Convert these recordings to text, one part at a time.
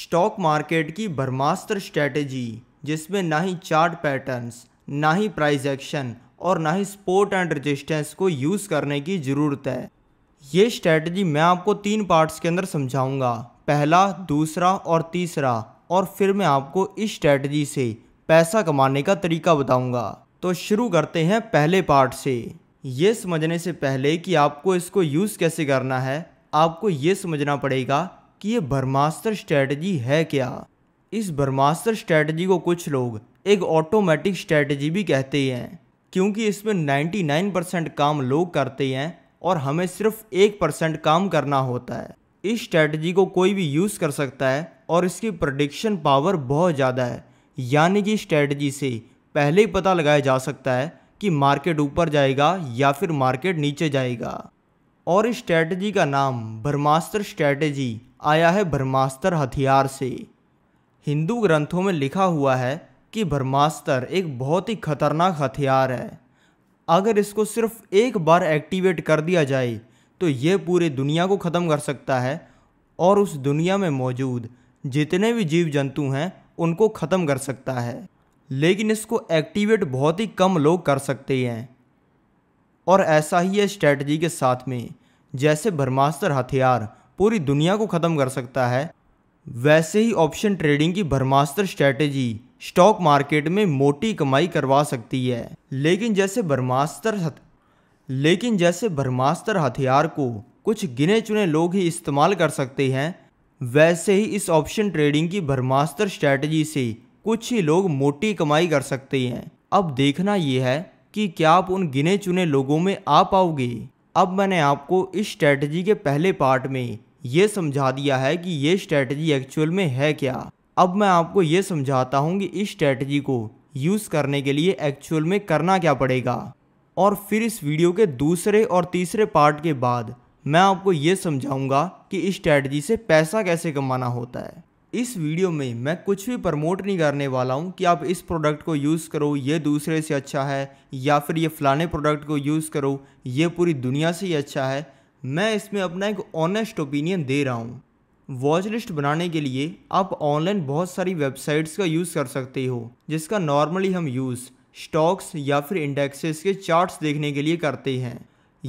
stock market की ब्रह्मास्त्र strategy जिसमें ना ही चार्ट पैटर्न्स ना ही प्राइस एक्शन और ना ही स्पोर्ट एंड रेजिस्टेंस को यूज़ करने की ज़रूरत है ये स्ट्रेटजी मैं आपको तीन पार्ट्स के अंदर समझाऊंगा पहला दूसरा और तीसरा और फिर मैं आपको इस स्ट्रेटजी से पैसा कमाने का तरीका बताऊंगा तो शुरू करते हैं पहले पार्ट से ये समझने से पहले कि आपको इसको यूज़ कैसे करना है आपको ये समझना पड़ेगा कि ये ब्रह्मास्त्र स्ट्रेटजी है क्या इस ब्रह्मास्त्र स्ट्रेटजी को कुछ लोग एक ऑटोमेटिक स्ट्रेटजी भी कहते हैं क्योंकि इसमें 99 परसेंट काम लोग करते हैं और हमें सिर्फ एक परसेंट काम करना होता है इस स्ट्रेटजी को कोई भी यूज़ कर सकता है और इसकी प्रडिक्शन पावर बहुत ज़्यादा है यानी कि स्ट्रेटजी से पहले ही पता लगाया जा सकता है कि मार्केट ऊपर जाएगा या फिर मार्केट नीचे जाएगा और इस स्ट्रैटेजी का नाम ब्रह्मास्त्र स्ट्रैटेजी आया है ब्रह्मास्त्र हथियार से हिंदू ग्रंथों में लिखा हुआ है कि ब्रह्मास्त्र एक बहुत ही खतरनाक हथियार है अगर इसको सिर्फ एक बार एक्टिवेट कर दिया जाए तो ये पूरे दुनिया को ख़त्म कर सकता है और उस दुनिया में मौजूद जितने भी जीव जंतु हैं उनको ख़त्म कर सकता है लेकिन इसको एक्टिवेट बहुत ही कम लोग कर सकते हैं और ऐसा ही है स्ट्रेटजी के साथ में जैसे भरमास्तर हथियार पूरी दुनिया को ख़त्म कर सकता है वैसे ही ऑप्शन ट्रेडिंग की भरमास्तर स्ट्रेटजी स्टॉक मार्केट में मोटी कमाई करवा सकती है लेकिन जैसे भरमास्तर हथ... लेकिन जैसे भरमास्तर हथियार को कुछ गिने चुने लोग ही इस्तेमाल कर सकते हैं वैसे ही इस ऑप्शन ट्रेडिंग की भरमास्तर स्ट्रेटजी से कुछ ही लोग मोटी कमाई कर सकते हैं अब देखना यह है कि क्या आप उन गिने चुने लोगों में आ पाओगे अब मैंने आपको इस स्ट्रैटेजी के पहले पार्ट में ये समझा दिया है कि ये स्ट्रैटेजी एक्चुअल में है क्या अब मैं आपको ये समझाता हूँ कि इस स्ट्रैटेजी को यूज़ करने के लिए एक्चुअल में करना क्या पड़ेगा और फिर इस वीडियो के दूसरे और तीसरे पार्ट के बाद मैं आपको ये समझाऊंगा कि इस स्ट्रैटेजी से पैसा कैसे कमाना होता है इस वीडियो में मैं कुछ भी प्रमोट नहीं करने वाला हूँ कि आप इस प्रोडक्ट को यूज़ करो ये दूसरे से अच्छा है या फिर ये फलाने प्रोडक्ट को यूज़ करो ये पूरी दुनिया से ही अच्छा है मैं इसमें अपना एक ऑनेस्ट ओपिनियन दे रहा हूँ वॉच लिस्ट बनाने के लिए आप ऑनलाइन बहुत सारी वेबसाइट्स का यूज़ कर सकते हो जिसका नॉर्मली हम यूज़ स्टॉक्स या फिर इंडेक्सेस के चार्ट्स देखने के लिए करते हैं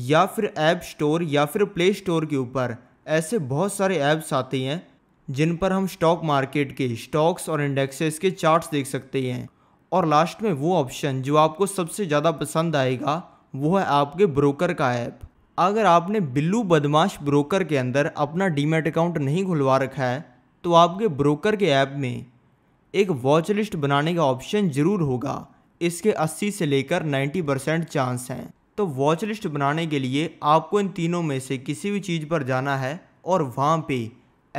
या फिर ऐप स्टोर या फिर प्ले स्टोर के ऊपर ऐसे बहुत सारे ऐप्स आते हैं जिन पर हम स्टॉक मार्केट के स्टॉक्स और इंडेक्सेस के चार्ट्स देख सकते हैं और लास्ट में वो ऑप्शन जो आपको सबसे ज़्यादा पसंद आएगा वो है आपके ब्रोकर का ऐप अगर आपने बिल्लू बदमाश ब्रोकर के अंदर अपना डीमेट अकाउंट नहीं खुलवा रखा है तो आपके ब्रोकर के ऐप में एक वॉच लिस्ट बनाने का ऑप्शन ज़रूर होगा इसके 80 से लेकर 90 परसेंट चांस हैं तो वॉच लिस्ट बनाने के लिए आपको इन तीनों में से किसी भी चीज़ पर जाना है और वहाँ पे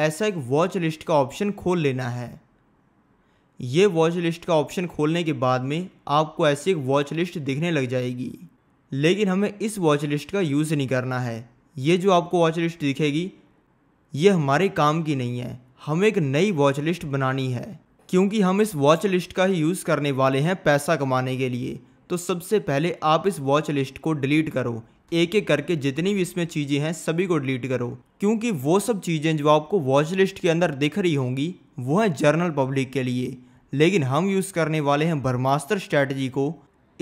ऐसा एक वॉच लिस्ट का ऑप्शन खोल लेना है ये वॉच लिस्ट का ऑप्शन खोलने के बाद में आपको ऐसी एक वॉच लिस्ट दिखने लग जाएगी लेकिन हमें इस वॉच लिस्ट का यूज़ नहीं करना है ये जो आपको वॉच लिस्ट दिखेगी ये हमारे काम की नहीं है हमें एक नई वॉच लिस्ट बनानी है क्योंकि हम इस वॉच लिस्ट का ही यूज़ करने वाले हैं पैसा कमाने के लिए तो सबसे पहले आप इस वॉच लिस्ट को डिलीट करो एक एक करके जितनी भी इसमें चीज़ें हैं सभी को डिलीट करो क्योंकि वो सब चीज़ें जो आपको वॉच लिस्ट के अंदर दिख रही होंगी वो है जर्नल पब्लिक के लिए लेकिन हम यूज़ करने वाले हैं बर्मास्तर स्ट्रैटेजी को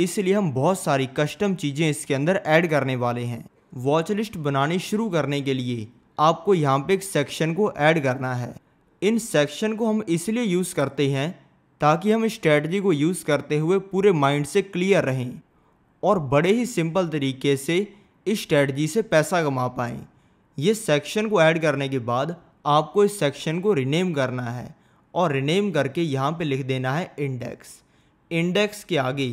इसलिए हम बहुत सारी कस्टम चीज़ें इसके अंदर ऐड करने वाले हैं वॉच लिस्ट बनानी शुरू करने के लिए आपको यहाँ पे एक सेक्शन को ऐड करना है इन सेक्शन को हम इसलिए यूज़ करते हैं ताकि हम स्ट्रैटी को यूज़ करते हुए पूरे माइंड से क्लियर रहें और बड़े ही सिंपल तरीके से इस स्ट्रेटजी से पैसा कमा पाएँ ये सेक्शन को ऐड करने के बाद आपको इस सेक्शन को रिनेम करना है और रिनेम करके यहाँ पे लिख देना है इंडेक्स इंडेक्स के आगे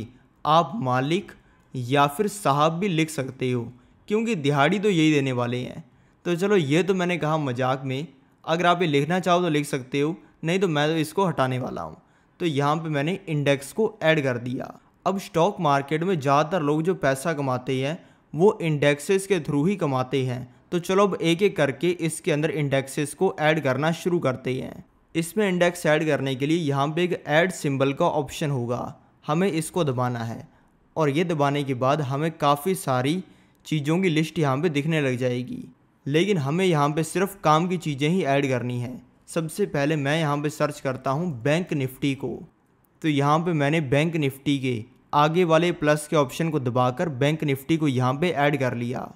आप मालिक या फिर साहब भी लिख सकते हो क्योंकि दिहाड़ी तो यही देने वाले हैं तो चलो ये तो मैंने कहा मजाक में अगर आप ये लिखना चाहो तो लिख सकते हो नहीं तो मैं तो इसको हटाने वाला हूँ तो यहाँ पे मैंने इंडेक्स को ऐड कर दिया अब स्टॉक मार्केट में ज़्यादातर लोग जो पैसा कमाते हैं वो इंडेक्सेस के थ्रू ही कमाते हैं तो चलो अब एक एक करके इसके अंदर इंडेक्सेस को ऐड करना शुरू करते हैं इसमें इंडेक्स ऐड करने के लिए यहाँ पे एक ऐड सिंबल का ऑप्शन होगा हमें इसको दबाना है और ये दबाने के बाद हमें काफ़ी सारी चीज़ों की लिस्ट यहाँ पे दिखने लग जाएगी लेकिन हमें यहाँ पे सिर्फ काम की चीज़ें ही ऐड करनी है सबसे पहले मैं यहाँ पर सर्च करता हूँ बैंक निफ्टी को तो यहाँ पे मैंने बैंक निफ्टी के आगे वाले प्लस के ऑप्शन को दबाकर बैंक निफ्टी को यहाँ पे ऐड कर लिया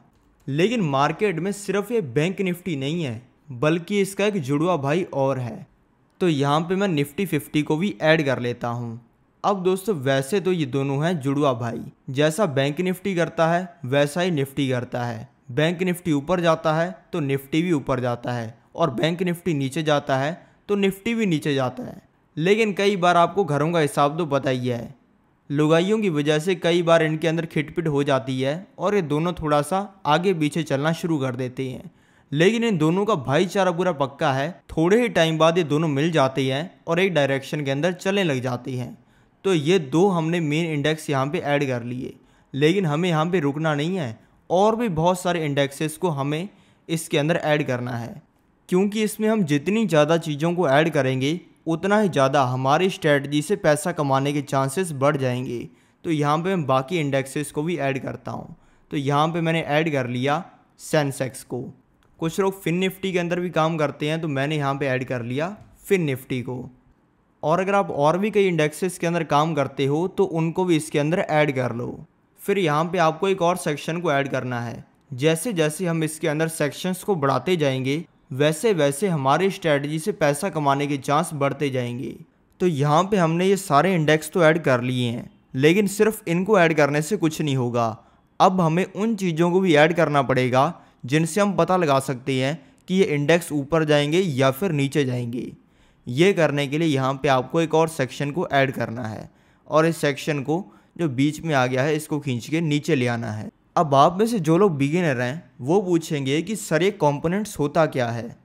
लेकिन मार्केट में सिर्फ ये बैंक निफ्टी नहीं है बल्कि इसका एक जुड़वा भाई और है तो यहाँ पे मैं निफ्टी फिफ्टी को भी ऐड कर लेता हूँ अब दोस्तों वैसे तो ये दोनों हैं जुड़वा भाई जैसा बैंक निफ्टी करता है वैसा ही निफ्टी करता है बैंक निफ्टी ऊपर जाता है तो निफ्टी भी ऊपर जाता है और बैंक निफ्टी नीचे जाता है तो निफ्टी भी नीचे जाता है लेकिन कई बार आपको घरों का हिसाब तो पता ही है लुगाइयों की वजह से कई बार इनके अंदर खिटपिट हो जाती है और ये दोनों थोड़ा सा आगे पीछे चलना शुरू कर देते हैं लेकिन इन दोनों का भाईचारा पूरा पक्का है थोड़े ही टाइम बाद ये दोनों मिल जाते हैं और एक डायरेक्शन के अंदर चलने लग जाते हैं तो ये दो हमने मेन इंडेक्स यहाँ पे ऐड कर लिए लेकिन हमें यहाँ पे रुकना नहीं है और भी बहुत सारे इंडेक्सेस को हमें इसके अंदर ऐड करना है क्योंकि इसमें हम जितनी ज़्यादा चीज़ों को ऐड करेंगे उतना ही ज़्यादा हमारी स्ट्रेटजी से पैसा कमाने के चांसेस बढ़ जाएंगे तो यहाँ पे मैं बाकी इंडेक्सेस को भी ऐड करता हूँ तो यहाँ पे मैंने ऐड कर लिया सेंसेक्स को कुछ लोग फिन निफ्टी के अंदर भी काम करते हैं तो मैंने यहाँ पे ऐड कर लिया फिन निफ्टी को और अगर आप और भी कई इंडेक्सेस के अंदर काम करते हो तो उनको भी इसके अंदर ऐड कर लो फिर यहाँ पर आपको एक और सेक्शन को ऐड करना है जैसे जैसे हम इसके अंदर सेक्शंस को बढ़ाते जाएंगे वैसे वैसे हमारे स्ट्रैटी से पैसा कमाने के चांस बढ़ते जाएंगे तो यहाँ पे हमने ये सारे इंडेक्स तो ऐड कर लिए हैं लेकिन सिर्फ इनको ऐड करने से कुछ नहीं होगा अब हमें उन चीज़ों को भी ऐड करना पड़ेगा जिनसे हम पता लगा सकते हैं कि ये इंडेक्स ऊपर जाएंगे या फिर नीचे जाएंगे ये करने के लिए यहाँ पे आपको एक और सेक्शन को ऐड करना है और इस सेक्शन को जो बीच में आ गया है इसको खींच के नीचे ले आना है अब आप में से जो लोग बिगिनर हैं वो पूछेंगे कि सर ये कॉम्पोनेंट्स होता क्या है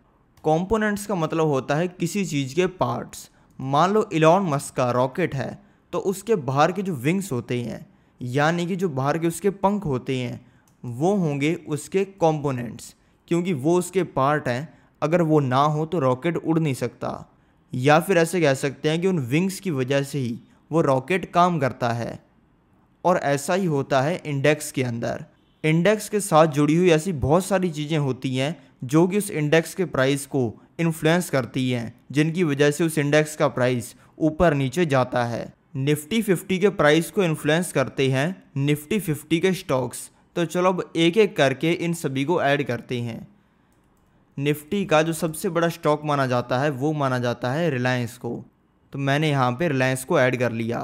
कॉम्पोनेंट्स का मतलब होता है किसी चीज़ के पार्ट्स मान लो इलॉन मस्क का रॉकेट है तो उसके बाहर के जो विंग्स होते हैं यानी कि जो बाहर के उसके पंख होते हैं वो होंगे उसके कॉम्पोनेंट्स क्योंकि वो उसके पार्ट हैं अगर वो ना हो तो रॉकेट उड़ नहीं सकता या फिर ऐसे कह सकते हैं कि उन विंग्स की वजह से ही वो रॉकेट काम करता है और ऐसा ही होता है इंडेक्स के अंदर इंडेक्स के साथ जुड़ी हुई ऐसी बहुत सारी चीज़ें होती हैं जो कि उस इंडेक्स के प्राइस को इन्फ्लुएंस करती हैं जिनकी वजह से उस इंडेक्स का प्राइस ऊपर नीचे जाता है निफ्टी फिफ्टी के प्राइस को इन्फ्लुएंस करते हैं निफ्टी फिफ्टी के स्टॉक्स तो चलो अब एक एक करके इन सभी को ऐड करते हैं निफ्टी का जो सबसे बड़ा स्टॉक माना जाता है वो माना जाता है रिलायंस को तो मैंने यहाँ पे रिलायंस को ऐड कर लिया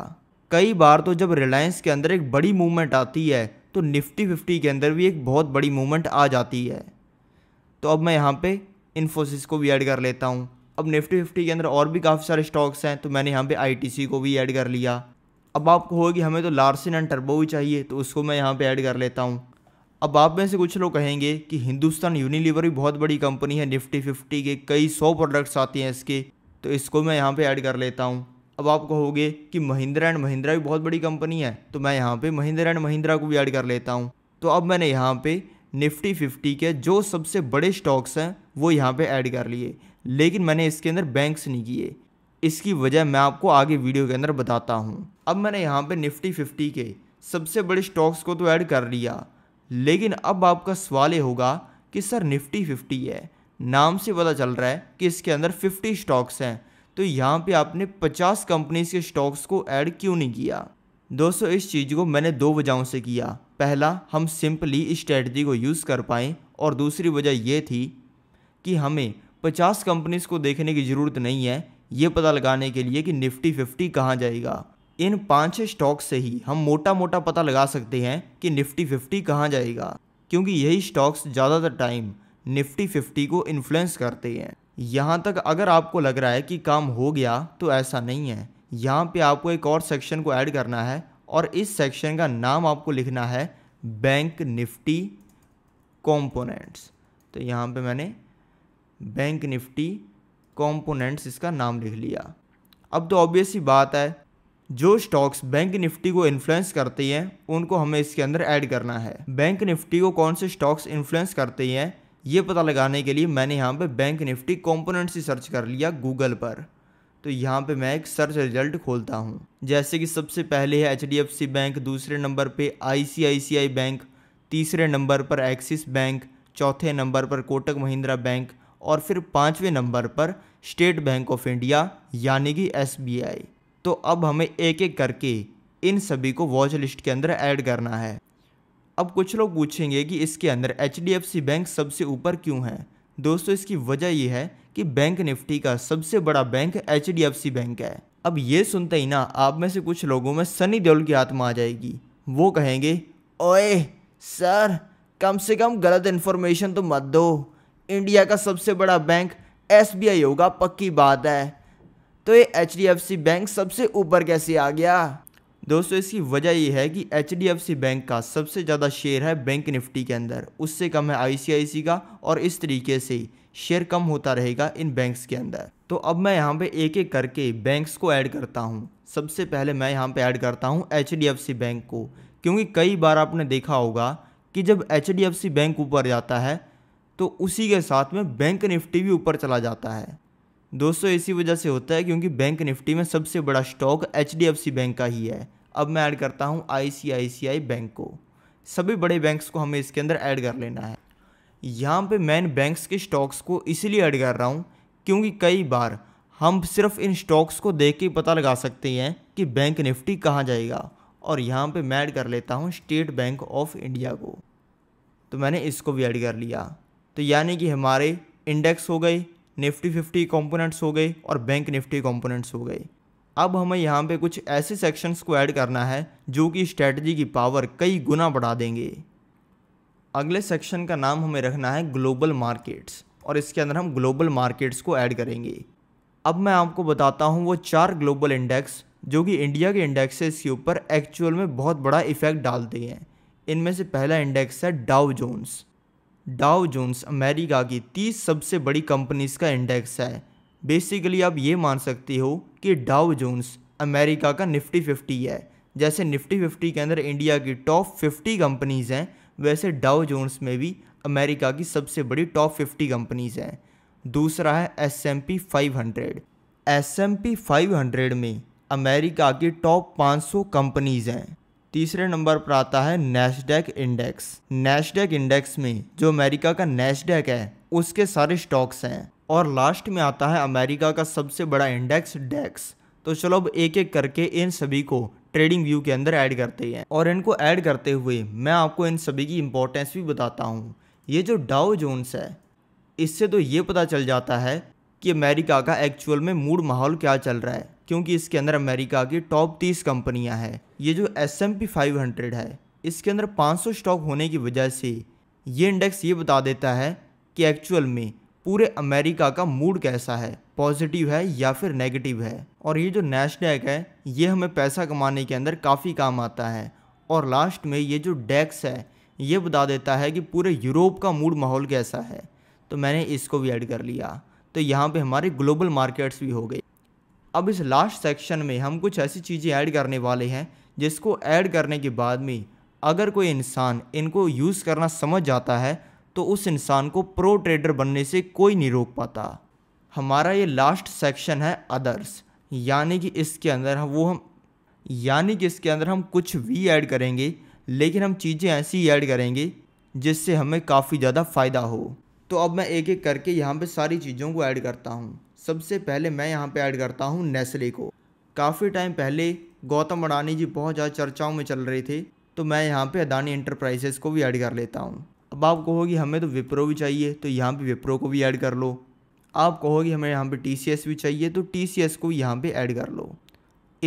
कई बार तो जब रिलायंस के अंदर एक बड़ी मूवमेंट आती है तो निफ्टी फिफ्टी के अंदर भी एक बहुत बड़ी मूवमेंट आ जाती है तो अब मैं यहाँ पे इन्फोसिस को भी ऐड कर लेता हूँ अब निफ्टी फिफ्टी के अंदर और भी काफ़ी सारे स्टॉक्स हैं तो मैंने यहाँ पे आईटीसी को भी ऐड कर लिया अब आपको होगी हमें तो लार्सन एंड टर्बो भी चाहिए तो उसको मैं यहाँ पे ऐड कर लेता हूँ अब आप में से कुछ लोग कहेंगे कि हिंदुस्तान यूनिलीवर भी बहुत बड़ी कंपनी है निफ्टी फिफ्टी के कई सौ प्रोडक्ट्स आते हैं इसके तो इसको मैं यहाँ पर ऐड कर लेता हूँ अब आप कहोगे कि महिंद्रा एंड महिंद्रा भी बहुत बड़ी कंपनी है तो मैं यहाँ पे महिंद्रा एंड महिंद्रा को भी ऐड कर लेता हूँ तो अब मैंने यहाँ पे निफ्टी फिफ्टी के जो सबसे बड़े स्टॉक्स हैं वो यहाँ पे ऐड कर लिए लेकिन मैंने इसके अंदर बैंक्स नहीं किए इसकी वजह मैं आपको आगे वीडियो के अंदर बताता हूँ अब मैंने यहाँ पर निफ्टी फिफ्टी के सबसे बड़े स्टॉक्स को तो ऐड कर लिया लेकिन अब आपका सवाल ये होगा कि सर निफ्टी फिफ्टी है नाम से पता चल रहा है कि इसके अंदर फिफ्टी स्टॉक्स हैं तो यहाँ पे आपने 50 कंपनीज के स्टॉक्स को ऐड क्यों नहीं किया दोस्तों इस चीज़ को मैंने दो वजहों से किया पहला हम सिंपली स्ट्रेटजी को यूज़ कर पाएँ और दूसरी वजह यह थी कि हमें 50 कंपनीज को देखने की ज़रूरत नहीं है ये पता लगाने के लिए कि निफ्टी फिफ्टी कहाँ जाएगा इन पाँच स्टॉक से ही हम मोटा मोटा पता लगा सकते हैं कि निफ्टी फिफ्टी कहाँ जाएगा क्योंकि यही स्टॉक्स ज़्यादातर टाइम निफ्टी फिफ्टी को इन्फ्लुएंस करते हैं यहाँ तक अगर आपको लग रहा है कि काम हो गया तो ऐसा नहीं है यहाँ पे आपको एक और सेक्शन को ऐड करना है और इस सेक्शन का नाम आपको लिखना है बैंक निफ्टी कॉम्पोनेंट्स तो यहाँ पे मैंने बैंक निफ्टी कॉम्पोनेंट्स इसका नाम लिख लिया अब तो ऑब्वियस ही बात है जो स्टॉक्स बैंक निफ्टी को इन्फ्लुएंस करती हैं उनको हमें इसके अंदर ऐड करना है बैंक निफ्टी को कौन से स्टॉक्स इन्फ्लुएंस करती हैं ये पता लगाने के लिए मैंने यहाँ पे बैंक निफ्टी कॉम्पोनेंट से सर्च कर लिया गूगल पर तो यहाँ पे मैं एक सर्च रिजल्ट खोलता हूँ जैसे कि सबसे पहले है एच बैंक दूसरे नंबर पे आई बैंक तीसरे नंबर पर एक्सिस बैंक चौथे नंबर पर कोटक महिंद्रा बैंक और फिर पाँचवें नंबर पर स्टेट बैंक ऑफ इंडिया यानी कि एस तो अब हमें एक एक करके इन सभी को वॉच लिस्ट के अंदर ऐड करना है अब कुछ लोग पूछेंगे कि इसके अंदर एच बैंक सबसे ऊपर क्यों है दोस्तों इसकी वजह यह है कि बैंक निफ्टी का सबसे बड़ा बैंक एच बैंक है अब ये सुनते ही ना आप में से कुछ लोगों में सनी देओल की आत्मा आ जाएगी वो कहेंगे ओए सर कम से कम गलत इन्फॉर्मेशन तो मत दो इंडिया का सबसे बड़ा बैंक एस होगा पक्की बात है तो ये एच बैंक सबसे ऊपर कैसे आ गया दोस्तों इसकी वजह यह है कि एच बैंक का सबसे ज़्यादा शेयर है बैंक निफ्टी के अंदर उससे कम है आई का और इस तरीके से शेयर कम होता रहेगा इन बैंक्स के अंदर तो अब मैं यहाँ पे एक एक करके बैंक्स को ऐड करता हूँ सबसे पहले मैं यहाँ पे ऐड करता हूँ एच बैंक को क्योंकि कई बार आपने देखा होगा कि जब एच बैंक ऊपर जाता है तो उसी के साथ में बैंक निफ्टी भी ऊपर चला जाता है दोस्तों इसी वजह से होता है क्योंकि बैंक निफ्टी में सबसे बड़ा स्टॉक एच बैंक का ही है अब मैं ऐड करता हूँ आई बैंक को सभी बड़े बैंक्स को हमें इसके अंदर ऐड कर लेना है यहाँ पे मैं बैंक्स के स्टॉक्स को इसलिए ऐड कर रहा हूँ क्योंकि कई बार हम सिर्फ इन स्टॉक्स को देख के पता लगा सकते हैं कि बैंक निफ्टी कहाँ जाएगा और यहाँ पे मैं ऐड कर लेता हूँ स्टेट बैंक ऑफ इंडिया को तो मैंने इसको भी ऐड कर लिया तो यानी कि हमारे इंडेक्स हो गए निफ्टी फिफ्टी कंपोनेंट्स हो गए और बैंक निफ्टी कंपोनेंट्स हो गए अब हमें यहाँ पे कुछ ऐसे सेक्शंस को ऐड करना है जो कि स्ट्रेटजी की पावर कई गुना बढ़ा देंगे अगले सेक्शन का नाम हमें रखना है ग्लोबल मार्केट्स और इसके अंदर हम ग्लोबल मार्केट्स को ऐड करेंगे अब मैं आपको बताता हूँ वो चार ग्लोबल इंडेक्स जो कि इंडिया के इंडेक्सेस के ऊपर एक्चुअल में बहुत बड़ा इफेक्ट डालते हैं इनमें से पहला इंडेक्स है डाउ जोन्स डाव जोन्स अमेरिका की तीस सबसे बड़ी कंपनीज का इंडेक्स है बेसिकली आप ये मान सकते हो कि डाव जोन्स अमेरिका का निफ्टी फिफ्टी है जैसे निफ्टी फिफ्टी के अंदर इंडिया की टॉप फिफ्टी कंपनीज़ हैं वैसे डाव जोन्स में भी अमेरिका की सबसे बड़ी टॉप फिफ्टी कंपनीज़ हैं दूसरा है S and P five hundred S and P five hundred में अमेरिका की टॉप पाँच सौ कंपनीज़ हैं तीसरे नंबर पर आता है नेस्डेक इंडेक्स नेस्डेक इंडेक्स में जो अमेरिका का नेस्डेक है उसके सारे स्टॉक्स हैं और लास्ट में आता है अमेरिका का सबसे बड़ा इंडेक्स डेक्स तो चलो अब एक एक करके इन सभी को ट्रेडिंग व्यू के अंदर ऐड करते हैं और इनको ऐड करते हुए मैं आपको इन सभी की इम्पोर्टेंस भी बताता हूँ ये जो डाउ जोन्स है इससे तो ये पता चल जाता है कि अमेरिका का एक्चुअल में मूड माहौल क्या चल रहा है क्योंकि इसके अंदर अमेरिका की टॉप तीस कंपनियां हैं ये जो S and P five hundred है इसके अंदर पाँच सौ स्टॉक होने की वजह से ये इंडेक्स ये बता देता है कि एक्चुअल में पूरे अमेरिका का मूड कैसा है पॉजिटिव है या फिर नेगेटिव है और ये जो नेशनैक है ये हमें पैसा कमाने के अंदर काफ़ी काम आता है और लास्ट में ये जो डैक्स है ये बता देता है कि पूरे यूरोप का मूड माहौल कैसा है तो मैंने इसको भी ऐड कर लिया तो यहाँ पे हमारे ग्लोबल मार्केट्स भी हो गई अब इस लास्ट सेक्शन में हम कुछ ऐसी चीज़ें ऐड करने वाले हैं जिसको ऐड करने के बाद में अगर कोई इंसान इनको यूज़ करना समझ जाता है तो उस इंसान को प्रो ट्रेडर बनने से कोई नहीं रोक पाता हमारा ये लास्ट सेक्शन है अदर्स यानी कि इसके अंदर हम वो हम यानी कि इसके अंदर हम कुछ भी ऐड करेंगे लेकिन हम चीज़ें ऐसी ऐड करेंगे जिससे हमें काफ़ी ज़्यादा फ़ायदा हो तो अब मैं एक एक करके यहाँ पे सारी चीज़ों को ऐड करता हूँ सबसे पहले मैं यहाँ पे ऐड करता हूँ नेस्ले को काफ़ी टाइम पहले गौतम अडानी जी बहुत ज़्यादा चर्चाओं में चल रहे थे तो मैं यहाँ पे अदानी इंटरप्राइजेस को भी ऐड कर लेता हूँ अब आप कहोगे हमें तो विप्रो भी चाहिए तो यहाँ पे विप्रो को भी ऐड कर लो आप कहोगे हमें यहाँ पे टी भी चाहिए तो टी को यहाँ पर ऐड कर लो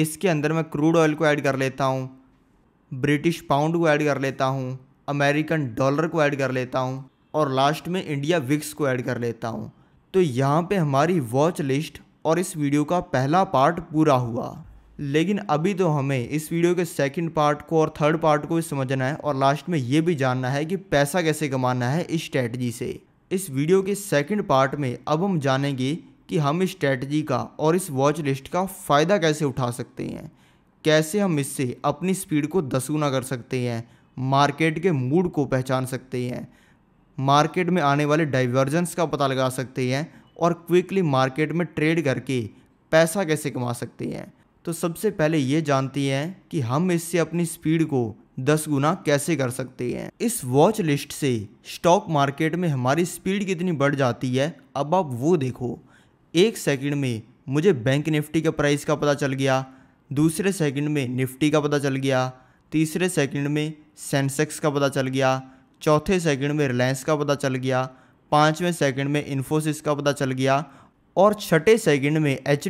इसके अंदर मैं क्रूड ऑयल को ऐड कर लेता हूँ ब्रिटिश पाउंड को ऐड कर लेता हूँ अमेरिकन डॉलर को ऐड कर लेता हूँ और लास्ट में इंडिया विक्स को ऐड कर लेता हूँ तो यहाँ पे हमारी वॉच लिस्ट और इस वीडियो का पहला पार्ट पूरा हुआ लेकिन अभी तो हमें इस वीडियो के सेकंड पार्ट को और थर्ड पार्ट को भी समझना है और लास्ट में ये भी जानना है कि पैसा कैसे कमाना है इस स्ट्रैटी से इस वीडियो के सेकंड पार्ट में अब हम जानेंगे कि हम इस स्ट्रैटी का और इस वॉच लिस्ट का फ़ायदा कैसे उठा सकते हैं कैसे हम इससे अपनी स्पीड को दसूना कर सकते हैं मार्केट के मूड को पहचान सकते हैं मार्केट में आने वाले डाइवर्जेंस का पता लगा सकते हैं और क्विकली मार्केट में ट्रेड करके पैसा कैसे कमा सकते हैं तो सबसे पहले ये जानती हैं कि हम इससे अपनी स्पीड को दस गुना कैसे कर सकते हैं इस वॉच लिस्ट से स्टॉक मार्केट में हमारी स्पीड कितनी बढ़ जाती है अब आप वो देखो एक सेकंड में मुझे बैंक निफ्टी के प्राइस का पता चल गया दूसरे सेकंड में निफ्टी का पता चल गया तीसरे सेकंड में सेंसेक्स का पता चल गया चौथे सेकंड में रिलायंस का पता चल गया पाँचवें सेकंड में इन्फोसिस का पता चल गया और छठे सेकंड में एच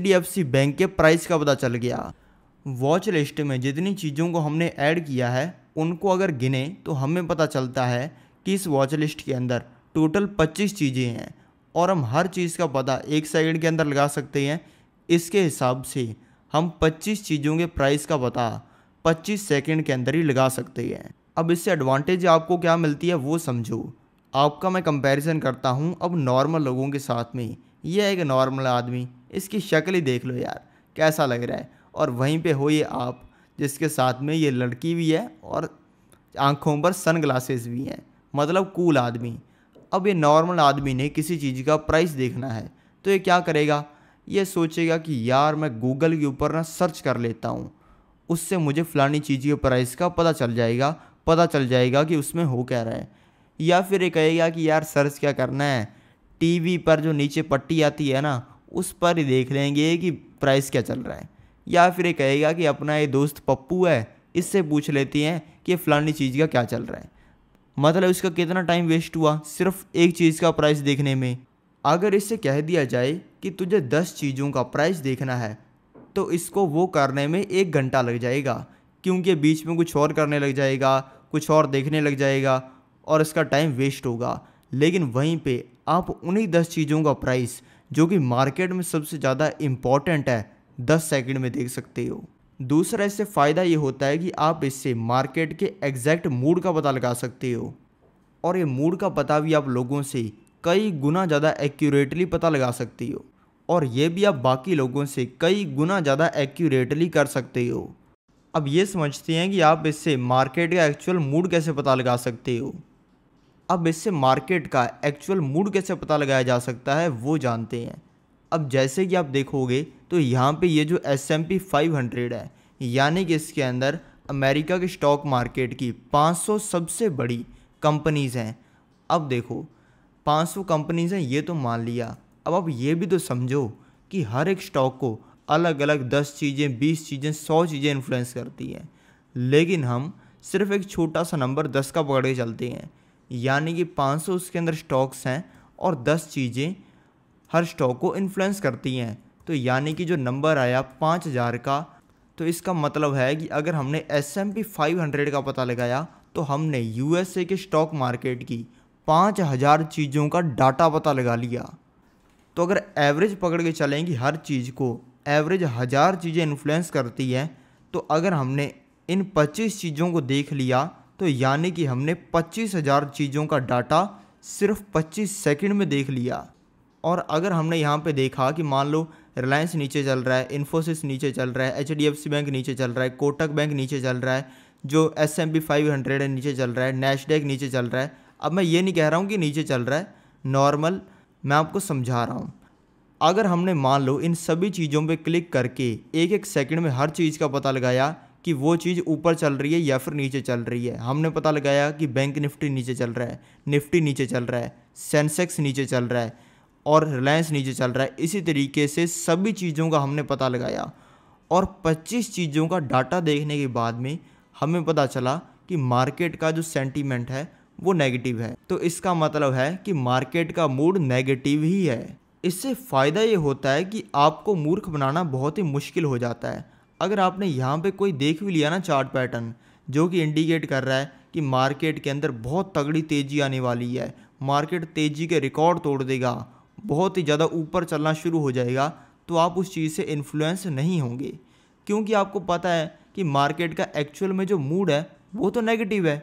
बैंक के प्राइस का पता चल गया वॉच लिस्ट में जितनी चीज़ों को हमने ऐड किया है उनको अगर गिने तो हमें पता चलता है कि इस वॉच लिस्ट के अंदर टोटल 25 चीज़ें हैं और हम हर चीज़ का पता एक सेकंड के अंदर लगा सकते हैं इसके हिसाब से हम 25 चीज़ों के प्राइस का पता 25 सेकंड के अंदर ही लगा सकते हैं अब इससे एडवांटेज आपको क्या मिलती है वो समझो आपका मैं कंपैरिजन करता हूँ अब नॉर्मल लोगों के साथ में ये एक नॉर्मल आदमी इसकी शक्ल ही देख लो यार कैसा लग रहा है और वहीं पे हो ये आप जिसके साथ में ये लड़की भी है और आँखों पर सन ग्लासेस भी हैं मतलब कूल आदमी अब ये नॉर्मल आदमी ने किसी चीज़ का प्राइस देखना है तो ये क्या करेगा ये सोचेगा कि यार मैं गूगल के ऊपर ना सर्च कर लेता हूँ उससे मुझे फ़लानी चीज़ के प्राइस का पता चल जाएगा पता चल जाएगा कि उसमें हो क्या रहा है या फिर ये कहेगा कि यार सर्च क्या करना है टीवी पर जो नीचे पट्टी आती है ना उस पर ही देख लेंगे कि प्राइस क्या चल रहा है या फिर ये कहेगा कि अपना ये दोस्त पप्पू है इससे पूछ लेती हैं कि फ़लानी चीज़ का क्या चल रहा है मतलब इसका कितना टाइम वेस्ट हुआ सिर्फ एक चीज़ का प्राइस देखने में अगर इससे कह दिया जाए कि तुझे दस चीज़ों का प्राइस देखना है तो इसको वो करने में एक घंटा लग जाएगा क्योंकि बीच में कुछ और करने लग जाएगा कुछ और देखने लग जाएगा और इसका टाइम वेस्ट होगा लेकिन वहीं पे आप उन्हीं दस चीज़ों का प्राइस जो कि मार्केट में सबसे ज़्यादा इम्पॉर्टेंट है दस सेकंड में देख सकते हो दूसरा इससे फ़ायदा ये होता है कि आप इससे मार्केट के एग्जैक्ट मूड का पता लगा सकते हो और ये मूड का पता भी आप लोगों से कई गुना ज़्यादा एक्यूरेटली पता लगा सकते हो और ये भी आप बाकी लोगों से कई गुना ज़्यादा एक्यूरेटली कर सकते हो अब ये समझते हैं कि आप इससे मार्केट का एक्चुअल मूड कैसे पता लगा सकते हो अब इससे मार्केट का एक्चुअल मूड कैसे पता लगाया जा सकता है वो जानते हैं अब जैसे कि आप देखोगे तो यहाँ पे ये जो S and P five hundred है यानी कि इसके अंदर अमेरिका के स्टॉक मार्केट की 500 सबसे बड़ी कंपनीज़ हैं अब देखो 500 कंपनीज़ हैं ये तो मान लिया अब आप ये भी तो समझो कि हर एक स्टॉक को अलग अलग दस चीज़ें बीस चीज़ें सौ चीज़ें इन्फ्लुएंस करती हैं लेकिन हम सिर्फ एक छोटा सा नंबर दस का पकड़ के चलते हैं यानी कि पाँच सौ उसके अंदर स्टॉक्स हैं और दस चीज़ें हर स्टॉक को इन्फ्लुएंस करती हैं तो यानी कि जो नंबर आया पाँच हज़ार का तो इसका मतलब है कि अगर हमने S and P five hundred का पता लगाया तो हमने यू एस ए के स्टॉक मार्केट की पाँच हज़ार चीज़ों का डाटा पता लगा लिया तो अगर एवरेज पकड़ के चलें कि हर चीज़ को एवरेज हज़ार चीज़ें इन्फ्लुएंस करती हैं तो अगर हमने इन पच्चीस चीज़ों को देख लिया तो यानी कि हमने पच्चीस हज़ार चीज़ों का डाटा सिर्फ पच्चीस सेकंड में देख लिया और अगर हमने यहाँ पे देखा कि मान लो रिलायंस नीचे चल रहा है इन्फोसिस नीचे चल रहा है एच बैंक नीचे चल रहा है कोटक बैंक नीचे चल रहा है जो एस एम फाइव हंड्रेड है नीचे चल रहा है नेशडेक नीचे चल रहा है अब मैं ये नहीं कह रहा हूँ कि नीचे चल रहा है नॉर्मल मैं आपको समझा रहा हूँ अगर हमने मान लो इन सभी चीज़ों पे क्लिक करके एक एक सेकंड में हर चीज़ का पता लगाया कि वो चीज़ ऊपर चल रही है या फिर नीचे चल रही है हमने पता लगाया कि बैंक निफ्टी नीचे चल रहा है निफ्टी नीचे चल रहा है सेंसेक्स नीचे चल रहा है और रिलायंस नीचे चल रहा है इसी तरीके से सभी चीज़ों का हमने पता लगाया और 25 चीज़ों का डाटा देखने के बाद में हमें पता चला कि मार्केट का जो सेंटीमेंट है वो नेगेटिव है तो इसका मतलब है कि मार्केट का मूड नेगेटिव ही है इससे फ़ायदा ये होता है कि आपको मूर्ख बनाना बहुत ही मुश्किल हो जाता है अगर आपने यहाँ पे कोई देख भी लिया ना चार्ट पैटर्न जो कि इंडिकेट कर रहा है कि मार्केट के अंदर बहुत तगड़ी तेज़ी आने वाली है मार्केट तेज़ी के रिकॉर्ड तोड़ देगा बहुत ही ज़्यादा ऊपर चलना शुरू हो जाएगा तो आप उस चीज़ से इन्फ्लुएंस नहीं होंगे क्योंकि आपको पता है कि मार्केट का एक्चुअल में जो मूड है वो तो नेगेटिव है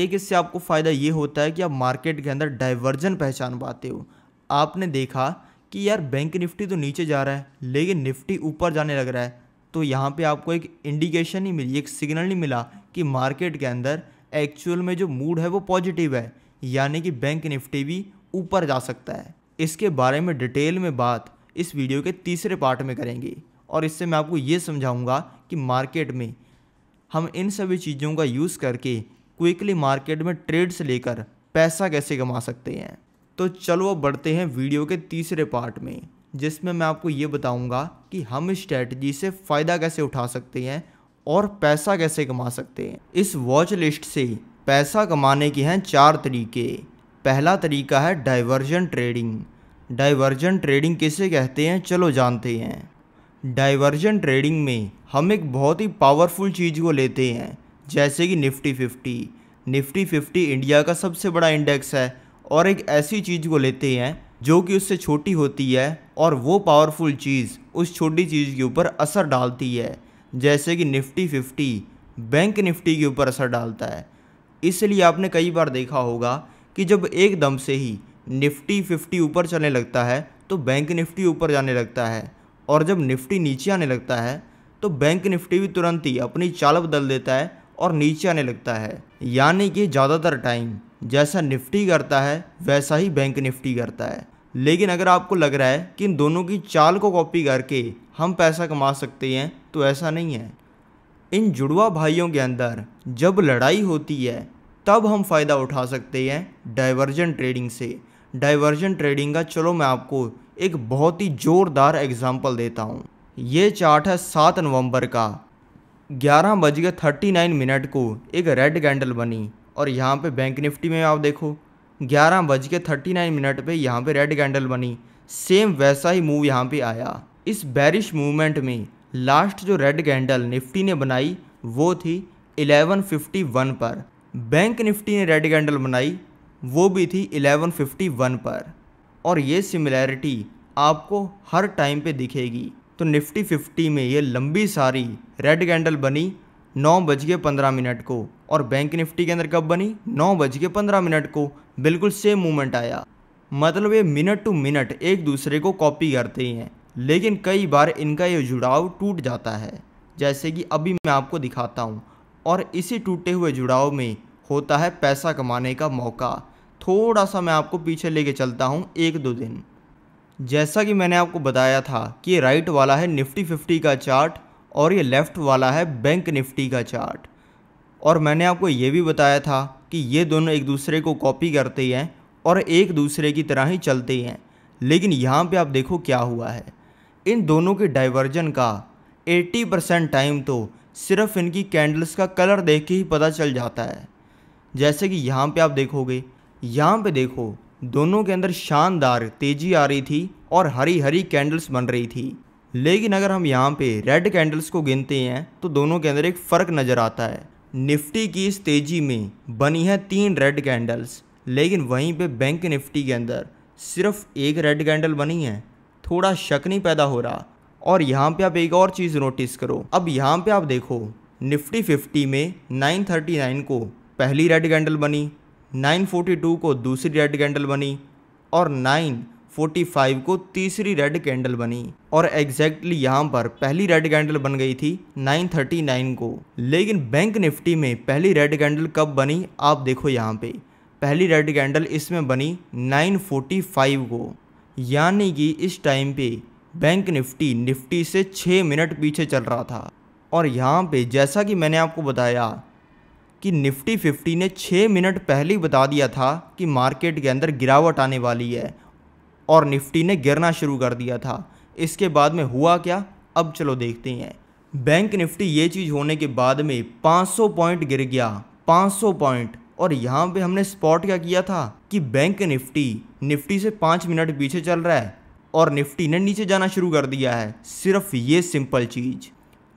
एक इससे आपको फ़ायदा ये होता है कि आप मार्केट के अंदर डाइवर्जन पहचान पाते हो आपने देखा कि यार बैंक निफ्टी तो नीचे जा रहा है लेकिन निफ्टी ऊपर जाने लग रहा है तो यहाँ पे आपको एक इंडिकेशन ही मिली एक सिग्नल नहीं मिला कि मार्केट के अंदर एक्चुअल में जो मूड है वो पॉजिटिव है यानी कि बैंक निफ्टी भी ऊपर जा सकता है इसके बारे में डिटेल में बात इस वीडियो के तीसरे पार्ट में करेंगे और इससे मैं आपको ये समझाऊँगा कि मार्केट में हम इन सभी चीज़ों का यूज़ करके क्विकली मार्केट में ट्रेड्स लेकर पैसा कैसे कमा सकते हैं तो चलो बढ़ते हैं वीडियो के तीसरे पार्ट में जिसमें मैं आपको ये बताऊंगा कि हम इस से फ़ायदा कैसे उठा सकते हैं और पैसा कैसे कमा सकते हैं इस वॉच लिस्ट से पैसा कमाने के हैं चार तरीके पहला तरीका है डाइवर्जन ट्रेडिंग डाइवर्जन ट्रेडिंग किसे कहते हैं चलो जानते हैं डाइवर्जन ट्रेडिंग में हम एक बहुत ही पावरफुल चीज़ को लेते हैं जैसे कि Nifty fifty Nifty fifty India का सबसे बड़ा इंडेक्स है और एक ऐसी चीज़ को लेते हैं जो कि उससे छोटी होती है और वो पावरफुल चीज़ उस छोटी चीज़ के ऊपर असर डालती है जैसे कि निफ्टी फिफ्टी बैंक निफ्टी के ऊपर असर डालता है इसलिए आपने कई बार देखा होगा कि जब एकदम से ही निफ्टी फिफ्टी ऊपर चलने लगता है तो बैंक निफ्टी ऊपर जाने लगता है और जब निफ्टी नीचे आने लगता है तो बैंक निफ्टी भी तुरंत ही अपनी चाल बदल देता है और नीचे आने लगता है यानी कि ज़्यादातर टाइम जैसा निफ्टी करता है वैसा ही बैंक निफ्टी करता है लेकिन अगर आपको लग रहा है कि इन दोनों की चाल को कॉपी करके हम पैसा कमा सकते हैं तो ऐसा नहीं है इन जुड़वा भाइयों के अंदर जब लड़ाई होती है तब हम फ़ायदा उठा सकते हैं डाइवर्जन ट्रेडिंग से डाइवर्जन ट्रेडिंग का चलो मैं आपको एक बहुत ही ज़ोरदार एग्जाम्पल देता हूँ ये चार्ट है सात नवंबर का ग्यारह बज के थर्टी नाइन मिनट को एक रेड कैंडल बनी और यहाँ पे बैंक निफ्टी में आप देखो ग्यारह बज के थर्टी नाइन मिनट पर यहाँ पे रेड कैंडल बनी सेम वैसा ही मूव यहाँ पे आया इस बैरिश मूवमेंट में लास्ट जो रेड कैंडल निफ्टी ने बनाई वो थी 1151 पर बैंक निफ्टी ने रेड कैंडल बनाई वो भी थी 1151 पर और ये सिमिलैरिटी आपको हर टाइम पे दिखेगी तो निफ्टी 50 में ये लंबी सारी रेड कैंडल बनी नौ बज के पंद्रह मिनट को और बैंक निफ्टी के अंदर कब बनी नौ बज के पंद्रह मिनट को बिल्कुल सेम मूवमेंट आया मतलब ये मिनट टू मिनट एक दूसरे को कॉपी करते हैं लेकिन कई बार इनका ये जुड़ाव टूट जाता है जैसे कि अभी मैं आपको दिखाता हूँ और इसी टूटे हुए जुड़ाव में होता है पैसा कमाने का मौका थोड़ा सा मैं आपको पीछे लेके चलता हूँ एक दो दिन जैसा कि मैंने आपको बताया था कि राइट वाला है निफ्टी फिफ्टी का चार्ट और ये लेफ़्ट वाला है बैंक निफ्टी का चार्ट और मैंने आपको ये भी बताया था कि ये दोनों एक दूसरे को कॉपी करते हैं और एक दूसरे की तरह ही चलते हैं लेकिन यहाँ पे आप देखो क्या हुआ है इन दोनों के डाइवर्जन का 80 परसेंट टाइम तो सिर्फ इनकी कैंडल्स का कलर देख के ही पता चल जाता है जैसे कि यहाँ पे आप देखोगे यहाँ पे देखो दोनों के अंदर शानदार तेज़ी आ रही थी और हरी हरी कैंडल्स बन रही थी लेकिन अगर हम यहाँ पे रेड कैंडल्स को गिनते हैं तो दोनों के अंदर एक फ़र्क नज़र आता है निफ्टी की इस तेज़ी में बनी है तीन रेड कैंडल्स लेकिन वहीं पे बैंक निफ्टी के अंदर सिर्फ एक रेड कैंडल बनी है थोड़ा शक नहीं पैदा हो रहा और यहाँ पे आप एक और चीज़ नोटिस करो अब यहाँ पे आप देखो निफ्टी फिफ्टी में नाइन को पहली रेड कैंडल बनी टू को दूसरी रेड कैंडल बनी और नाइन 45 को तीसरी रेड कैंडल बनी और एग्जैक्टली यहाँ पर पहली रेड कैंडल बन गई थी 939 को लेकिन बैंक निफ्टी में पहली रेड कैंडल कब बनी आप देखो यहाँ पे पहली रेड कैंडल इसमें बनी 945 को यानी कि इस टाइम पे बैंक निफ्टी निफ्टी से 6 मिनट पीछे चल रहा था और यहाँ पे जैसा कि मैंने आपको बताया कि निफ्टी 50 ने 6 मिनट पहले ही बता दिया था कि मार्केट के अंदर गिरावट आने वाली है और निफ्टी ने गिरना शुरू कर दिया था इसके बाद में हुआ क्या अब चलो देखते हैं बैंक निफ्टी ये चीज़ होने के बाद में 500 पॉइंट गिर गया 500 पॉइंट और यहाँ पे हमने स्पॉट क्या किया था कि बैंक निफ्टी निफ्टी से पाँच मिनट पीछे चल रहा है और निफ्टी ने नीचे जाना शुरू कर दिया है सिर्फ ये सिंपल चीज़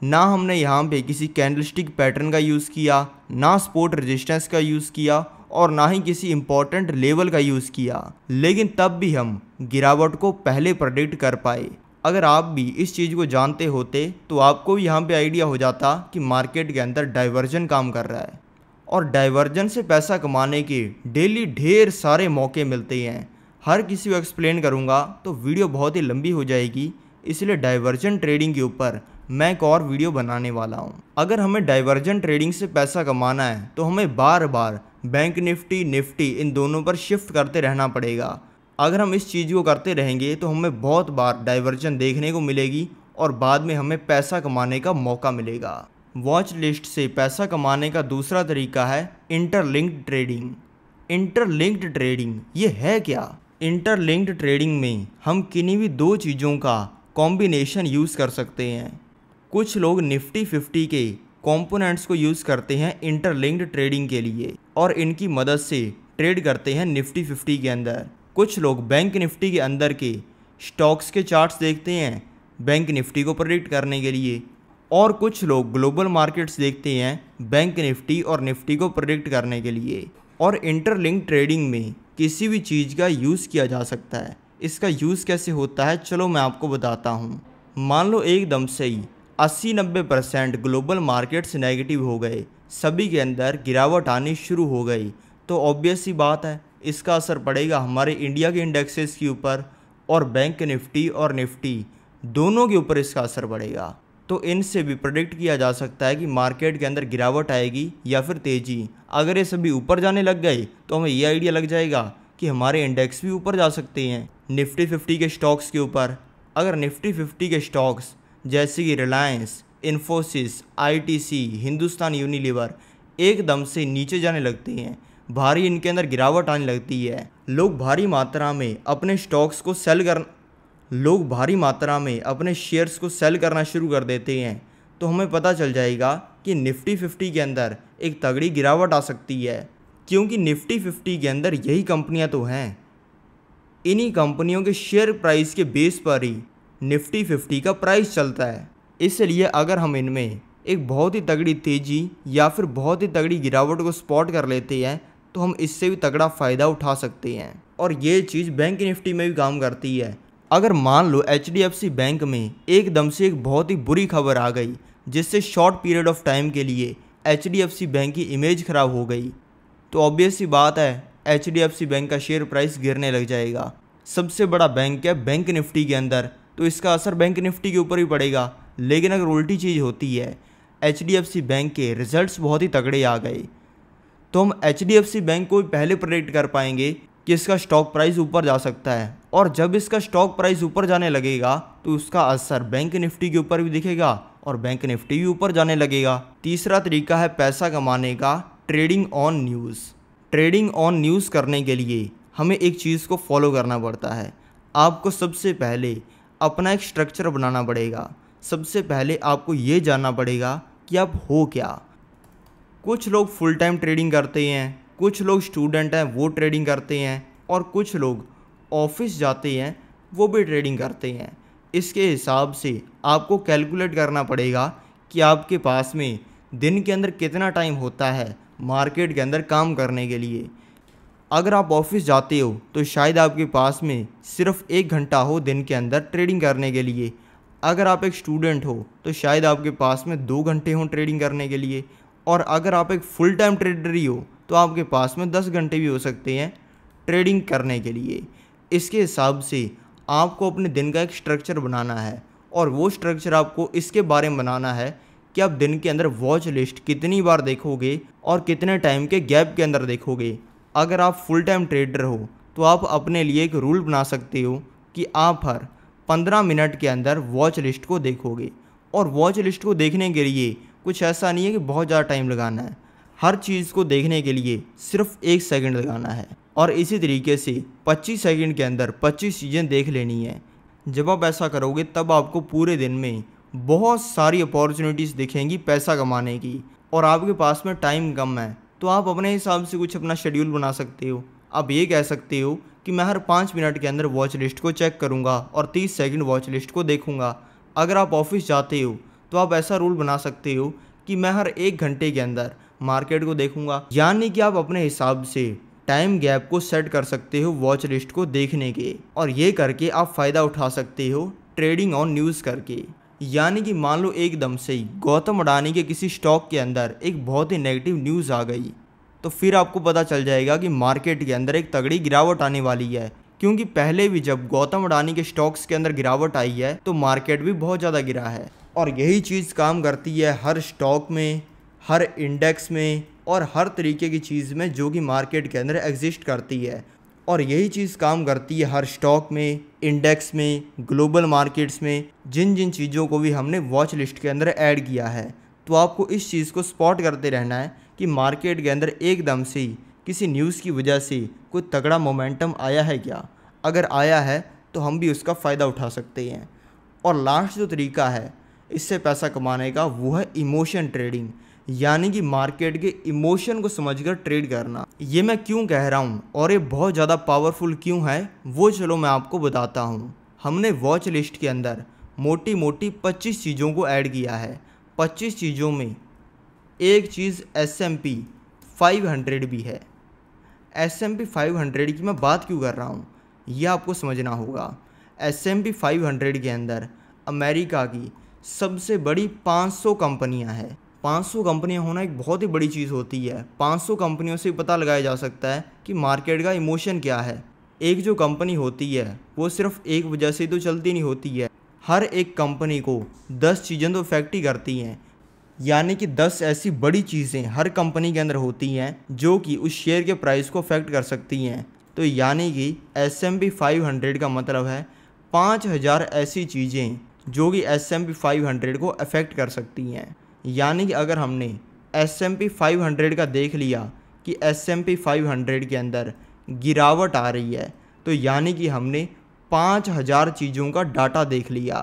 ना हमने यहाँ पे किसी कैंडलस्टिक पैटर्न का यूज़ किया ना स्पोर्ट रेजिस्टेंस का यूज़ किया और ना ही किसी इम्पोर्टेंट लेवल का यूज़ किया लेकिन तब भी हम गिरावट को पहले प्रडिक्ट कर पाए अगर आप भी इस चीज़ को जानते होते तो आपको भी यहाँ पे आइडिया हो जाता कि मार्केट के अंदर डाइवर्जन काम कर रहा है और डाइवर्जन से पैसा कमाने के डेली ढेर सारे मौके मिलते हैं हर किसी को एक्सप्लेन करूँगा तो वीडियो बहुत ही लंबी हो जाएगी इसलिए डाइवर्जन ट्रेडिंग के ऊपर मैं एक और वीडियो बनाने वाला हूँ अगर हमें डाइवर्जन ट्रेडिंग से पैसा कमाना है तो हमें बार बार बैंक निफ्टी निफ्टी इन दोनों पर शिफ्ट करते रहना पड़ेगा अगर हम इस चीज़ को करते रहेंगे तो हमें बहुत बार डाइवर्जन देखने को मिलेगी और बाद में हमें पैसा कमाने का मौका मिलेगा वॉच लिस्ट से पैसा कमाने का दूसरा तरीका है इंटरलिंक्ड ट्रेडिंग इंटरलिंक्ड ट्रेडिंग ये है क्या इंटरलिंक्ड ट्रेडिंग में हम किन्हीं भी दो चीज़ों का कॉम्बिनेशन यूज़ कर सकते हैं कुछ लोग निफ्टी फिफ्टी के कंपोनेंट्स को यूज़ करते हैं इंटरलिंक्ड ट्रेडिंग के लिए और इनकी मदद से ट्रेड करते हैं निफ्टी फिफ्टी के अंदर कुछ लोग बैंक निफ्टी के अंदर के स्टॉक्स के चार्ट्स देखते हैं बैंक निफ्टी को प्रेडिक्ट करने के लिए और कुछ लोग ग्लोबल मार्केट्स देखते हैं बैंक निफ्टी और निफ्टी को प्रेडिक्ट करने के लिए और इंटरलिंक ट्रेडिंग में किसी भी चीज़ का यूज़ किया जा सकता है इसका यूज़ कैसे होता है चलो मैं आपको बताता हूँ मान लो एकदम से ही अस्सी नब्बे परसेंट ग्लोबल मार्केट्स नेगेटिव हो गए सभी के अंदर गिरावट आनी शुरू हो गई तो ऑब्वियस ही बात है इसका असर पड़ेगा हमारे इंडिया के इंडेक्सेस के ऊपर और बैंक निफ्टी और निफ्टी दोनों के ऊपर इसका असर पड़ेगा तो इनसे भी प्रोडिक्ट किया जा सकता है कि मार्केट के अंदर गिरावट आएगी या फिर तेज़ी अगर ये सभी ऊपर जाने लग गए तो हमें ये आइडिया लग जाएगा कि हमारे इंडेक्स भी ऊपर जा सकते हैं निफ्टी फिफ्टी के स्टॉक्स के ऊपर अगर निफ्टी फिफ्टी के स्टॉक्स जैसे कि रिलायंस इन्फोसिस आईटीसी, हिंदुस्तान यूनिलीवर एकदम से नीचे जाने लगते हैं भारी इनके अंदर गिरावट आने लगती है लोग भारी मात्रा में अपने स्टॉक्स को सेल कर लोग भारी मात्रा में अपने शेयर्स को सेल करना शुरू कर देते हैं तो हमें पता चल जाएगा कि निफ्टी फिफ्टी के अंदर एक तगड़ी गिरावट आ सकती है क्योंकि निफ्टी फिफ्टी के अंदर यही कंपनियाँ तो हैं इन्हीं कंपनियों के शेयर प्राइस के बेस पर ही निफ्टी फिफ्टी का प्राइस चलता है इसलिए अगर हम इनमें एक बहुत ही तगड़ी तेज़ी या फिर बहुत ही तगड़ी गिरावट को स्पॉट कर लेते हैं तो हम इससे भी तगड़ा फ़ायदा उठा सकते हैं और ये चीज़ बैंक निफ्टी में भी काम करती है अगर मान लो एच बैंक में एकदम से एक बहुत ही बुरी खबर आ गई जिससे शॉर्ट पीरियड ऑफ टाइम के लिए एच बैंक की इमेज ख़राब हो गई तो ऑब्वियस ही बात है एच बैंक का शेयर प्राइस गिरने लग जाएगा सबसे बड़ा बैंक है बैंक निफ्टी के अंदर तो इसका असर बैंक निफ्टी के ऊपर भी पड़ेगा लेकिन अगर उल्टी चीज़ होती है एच बैंक के रिजल्ट्स बहुत ही तगड़े आ गए तो हम एच बैंक को भी पहले प्रोडिक्ट कर पाएंगे कि इसका स्टॉक प्राइस ऊपर जा सकता है और जब इसका स्टॉक प्राइस ऊपर जाने लगेगा तो उसका असर बैंक निफ्टी के ऊपर भी दिखेगा और बैंक निफ्टी भी ऊपर जाने लगेगा तीसरा तरीका है पैसा कमाने का trading on news trading on news करने के लिए हमें एक चीज़ को फॉलो करना पड़ता है आपको सबसे पहले अपना एक स्ट्रक्चर बनाना पड़ेगा सबसे पहले आपको ये जानना पड़ेगा कि आप हो क्या कुछ लोग फुल टाइम ट्रेडिंग करते हैं कुछ लोग स्टूडेंट हैं वो ट्रेडिंग करते हैं और कुछ लोग ऑफिस जाते हैं वो भी ट्रेडिंग करते हैं इसके हिसाब से आपको कैलकुलेट करना पड़ेगा कि आपके पास में दिन के अंदर कितना टाइम होता है मार्केट के अंदर काम करने के लिए अगर आप ऑफिस जाते हो तो शायद आपके पास में सिर्फ एक घंटा हो दिन के अंदर ट्रेडिंग करने के लिए अगर आप एक स्टूडेंट हो तो शायद आपके पास में दो घंटे हों ट्रेडिंग करने के लिए और अगर आप एक फुल टाइम ट्रेडर ही हो तो आपके पास में दस घंटे भी हो सकते हैं ट्रेडिंग करने के लिए इसके हिसाब से आपको अपने दिन का एक स्ट्रक्चर बनाना है और वो स्ट्रक्चर आपको इसके बारे में बनाना है कि आप दिन के अंदर वॉच लिस्ट कितनी बार देखोगे और कितने टाइम के गैप के अंदर देखोगे अगर आप फुल टाइम ट्रेडर हो तो आप अपने लिए एक रूल बना सकते हो कि आप हर पंद्रह मिनट के अंदर वॉच लिस्ट को देखोगे और वॉच लिस्ट को देखने के लिए कुछ ऐसा नहीं है कि बहुत ज़्यादा टाइम लगाना है हर चीज़ को देखने के लिए सिर्फ एक सेकंड लगाना है और इसी तरीके से 25 सेकंड के अंदर 25 चीज़ें देख लेनी है जब आप ऐसा करोगे तब आपको पूरे दिन में बहुत सारी अपॉर्चुनिटीज़ दिखेंगी पैसा कमाने की और आपके पास में टाइम कम है तो आप अपने हिसाब से कुछ अपना शेड्यूल बना सकते हो आप ये कह सकते हो कि मैं हर पाँच मिनट के अंदर वॉच लिस्ट को चेक करूँगा और तीस सेकेंड वॉच लिस्ट को देखूँगा अगर आप ऑफिस जाते हो तो आप ऐसा रूल बना सकते हो कि मैं हर एक घंटे के अंदर मार्केट को देखूँगा यानी कि आप अपने हिसाब से टाइम गैप को सेट कर सकते हो वॉच लिस्ट को देखने के और ये करके आप फ़ायदा उठा सकते हो ट्रेडिंग ऑन न्यूज़ करके यानी कि मान लो एकदम से ही गौतम अडानी के किसी स्टॉक के अंदर एक बहुत ही नेगेटिव न्यूज़ आ गई तो फिर आपको पता चल जाएगा कि मार्केट के अंदर एक तगड़ी गिरावट आने वाली है क्योंकि पहले भी जब गौतम अडानी के स्टॉक्स के अंदर गिरावट आई है तो मार्केट भी बहुत ज़्यादा गिरा है और यही चीज़ काम करती है हर स्टॉक में हर इंडेक्स में और हर तरीके की चीज़ में जो कि मार्केट के अंदर एग्जिस्ट करती है और यही चीज़ काम करती है हर स्टॉक में इंडेक्स में ग्लोबल मार्केट्स में जिन जिन चीज़ों को भी हमने वॉच लिस्ट के अंदर ऐड किया है तो आपको इस चीज़ को स्पॉट करते रहना है कि मार्केट के अंदर एकदम से ही किसी न्यूज़ की वजह से कोई तगड़ा मोमेंटम आया है क्या अगर आया है तो हम भी उसका फ़ायदा उठा सकते हैं और लास्ट जो तरीका है इससे पैसा कमाने का वो है इमोशन ट्रेडिंग यानी कि मार्केट के इमोशन को समझकर ट्रेड करना ये मैं क्यों कह रहा हूँ और ये बहुत ज़्यादा पावरफुल क्यों है वो चलो मैं आपको बताता हूँ हमने वॉच लिस्ट के अंदर मोटी मोटी 25 चीज़ों को ऐड किया है 25 चीज़ों में एक चीज़ S and P five hundred भी है S and P five hundred की मैं बात क्यों कर रहा हूँ यह आपको समझना होगा S and P five hundred के अंदर अमेरिका की सबसे बड़ी 500 कंपनियां हैं 500 कंपनियां होना एक बहुत ही बड़ी चीज़ होती है 500 कंपनियों से पता लगाया जा सकता है कि मार्केट का इमोशन क्या है एक जो कंपनी होती है वो सिर्फ एक वजह से तो चलती नहीं होती है हर एक कंपनी को 10 चीज़ें तो इफेक्ट ही करती हैं यानी कि 10 ऐसी बड़ी चीज़ें हर कंपनी के अंदर होती हैं जो कि उस शेयर के प्राइस को अफेक्ट कर सकती हैं तो यानी कि S and P five hundred का मतलब है पाँच हज़ार ऐसी चीज़ें जो कि S and P five hundred को अफेक्ट कर सकती हैं यानी कि अगर हमने S and P five hundred का देख लिया कि S and P five hundred के अंदर गिरावट आ रही है तो यानी कि हमने पाँच हज़ार चीज़ों का डाटा देख लिया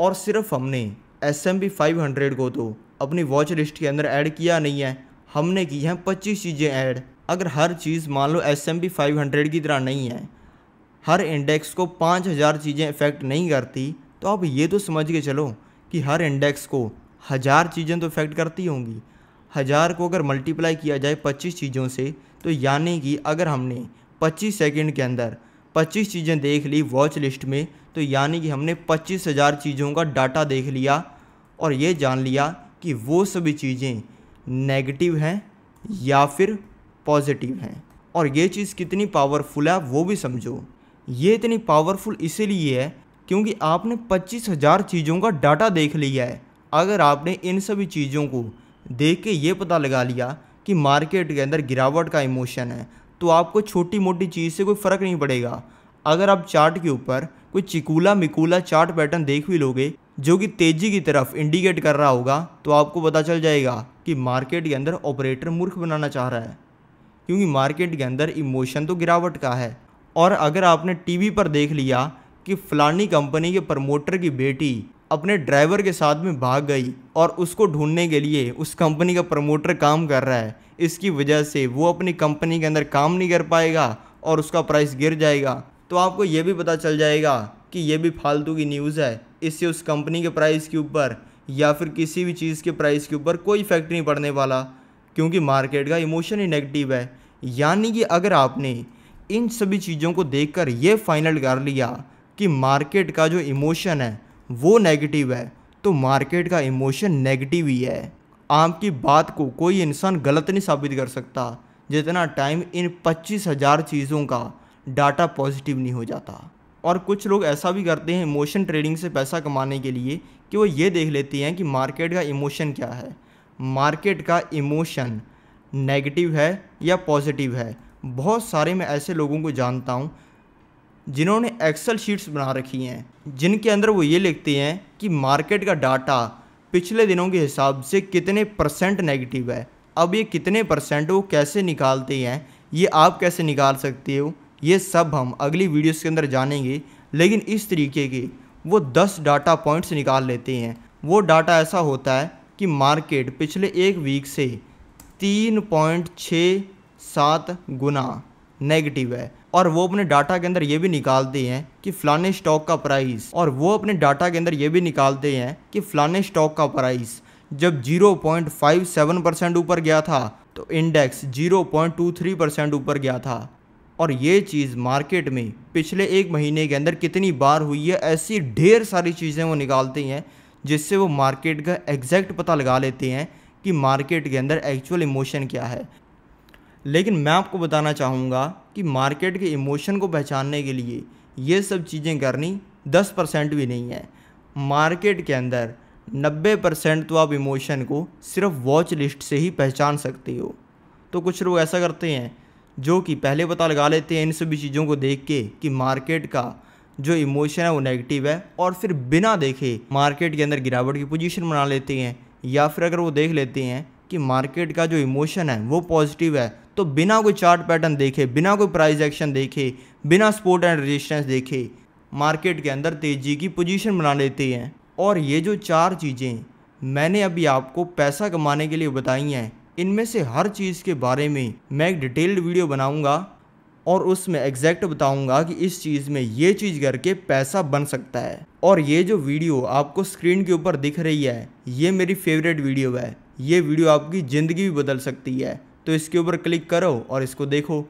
और सिर्फ हमने S and P five hundred को तो अपनी वॉच लिस्ट के अंदर ऐड किया नहीं है हमने की हैं पच्चीस चीज़ें ऐड अगर हर चीज़ मान लो S and P five hundred की तरह नहीं है हर इंडेक्स को पाँच हज़ार चीज़ें इफ़ेक्ट नहीं करती तो आप ये तो समझ के चलो कि हर इंडेक्स को हज़ार चीज़ें तो इफ़ेक्ट करती होंगी हज़ार को अगर मल्टीप्लाई किया जाए पच्चीस चीज़ों से तो यानी कि अगर हमने पच्चीस सेकेंड के अंदर पच्चीस चीज़ें देख ली वॉच लिस्ट में तो यानी कि हमने पच्चीस हज़ार चीज़ों का डाटा देख लिया और ये जान लिया कि वो सभी चीज़ें नेगेटिव हैं या फिर पॉजिटिव हैं और ये चीज़ कितनी पावरफुल है वो भी समझो ये इतनी पावरफुल इसीलिए है क्योंकि आपने पच्चीस हज़ार चीज़ों का डाटा देख लिया है अगर आपने इन सभी चीज़ों को देख के ये पता लगा लिया कि मार्केट के अंदर गिरावट का इमोशन है तो आपको छोटी मोटी चीज़ से कोई फ़र्क नहीं पड़ेगा अगर आप चार्ट के ऊपर कोई चिकूला मिकूला चार्ट पैटर्न देख भी लोगे जो कि तेज़ी की तरफ इंडिकेट कर रहा होगा तो आपको पता चल जाएगा कि मार्केट के अंदर ऑपरेटर मूर्ख बनाना चाह रहा है क्योंकि मार्केट के अंदर इमोशन तो गिरावट का है और अगर आपने टीवी पर देख लिया कि फलानी कंपनी के प्रमोटर की बेटी अपने ड्राइवर के साथ में भाग गई और उसको ढूंढने के लिए उस कंपनी का प्रमोटर काम कर रहा है इसकी वजह से वो अपनी कंपनी के अंदर काम नहीं कर पाएगा और उसका प्राइस गिर जाएगा तो आपको ये भी पता चल जाएगा कि ये भी फालतू की न्यूज़ है इससे उस कंपनी के प्राइस के ऊपर या फिर किसी भी चीज़ के प्राइस के ऊपर कोई इफेक्ट नहीं पड़ने वाला क्योंकि मार्केट का इमोशन ही नेगेटिव है यानी कि अगर आपने इन सभी चीज़ों को देखकर ये फाइनल कर लिया कि मार्केट का जो इमोशन है वो नेगेटिव है तो मार्केट का इमोशन नेगेटिव ही है आम की बात को कोई इंसान गलत नहीं साबित कर सकता जितना टाइम इन पच्चीस हज़ार चीज़ों का डाटा पॉजिटिव नहीं हो जाता और कुछ लोग ऐसा भी करते हैं इमोशन ट्रेडिंग से पैसा कमाने के लिए कि वो ये देख लेते हैं कि मार्केट का इमोशन क्या है मार्केट का इमोशन नेगेटिव है या पॉजिटिव है बहुत सारे मैं ऐसे लोगों को जानता हूँ जिन्होंने एक्सेल शीट्स बना रखी हैं जिनके अंदर वो ये लिखते हैं कि मार्केट का डाटा पिछले दिनों के हिसाब से कितने परसेंट नेगेटिव है अब ये कितने परसेंट वो कैसे निकालते हैं ये आप कैसे निकाल सकते हो ये सब हम अगली वीडियोस के अंदर जानेंगे लेकिन इस तरीके के वो 10 डाटा पॉइंट्स निकाल लेते हैं वो डाटा ऐसा होता है कि मार्केट पिछले एक वीक से तीन पॉइंट छः सात गुना नेगेटिव है और वो अपने डाटा के अंदर ये भी निकालते हैं कि फलाने स्टॉक का प्राइस और वो अपने डाटा के अंदर ये भी निकालते हैं कि फलाने स्टॉक का प्राइस जब 0.57 परसेंट ऊपर गया था तो इंडेक्स 0.23 परसेंट ऊपर गया था और ये चीज़ मार्केट में पिछले एक महीने के अंदर कितनी बार हुई है ऐसी ढेर सारी चीज़ें वो निकालती हैं जिससे वो मार्केट का एग्जैक्ट पता लगा लेते हैं कि मार्केट के अंदर एक्चुअल इमोशन क्या है लेकिन मैं आपको बताना चाहूँगा कि मार्केट के इमोशन को पहचानने के लिए ये सब चीज़ें करनी दस परसेंट भी नहीं है मार्केट के अंदर नब्बे परसेंट तो आप इमोशन को सिर्फ वॉच लिस्ट से ही पहचान सकते हो तो कुछ लोग ऐसा करते हैं जो कि पहले पता लगा लेते हैं इन सभी चीज़ों को देख के कि मार्केट का जो इमोशन है वो नेगेटिव है और फिर बिना देखे मार्केट के अंदर गिरावट की पोजीशन बना लेते हैं या फिर अगर वो देख लेते हैं कि मार्केट का जो इमोशन है वो पॉजिटिव है तो बिना कोई चार्ट पैटर्न देखे बिना कोई प्राइस एक्शन देखे बिना सपोर्ट एंड रेजिस्टेंस देखे मार्केट के अंदर तेजी की पोजीशन बना लेते हैं और ये जो चार चीज़ें मैंने अभी आपको पैसा कमाने के लिए बताई हैं इनमें से हर चीज़ के बारे में मैं एक डिटेल्ड वीडियो बनाऊंगा और उसमें एग्जैक्ट बताऊंगा कि इस चीज़ में ये चीज़ करके पैसा बन सकता है और ये जो वीडियो आपको स्क्रीन के ऊपर दिख रही है ये मेरी फेवरेट वीडियो है ये वीडियो आपकी ज़िंदगी भी बदल सकती है तो इसके ऊपर क्लिक करो और इसको देखो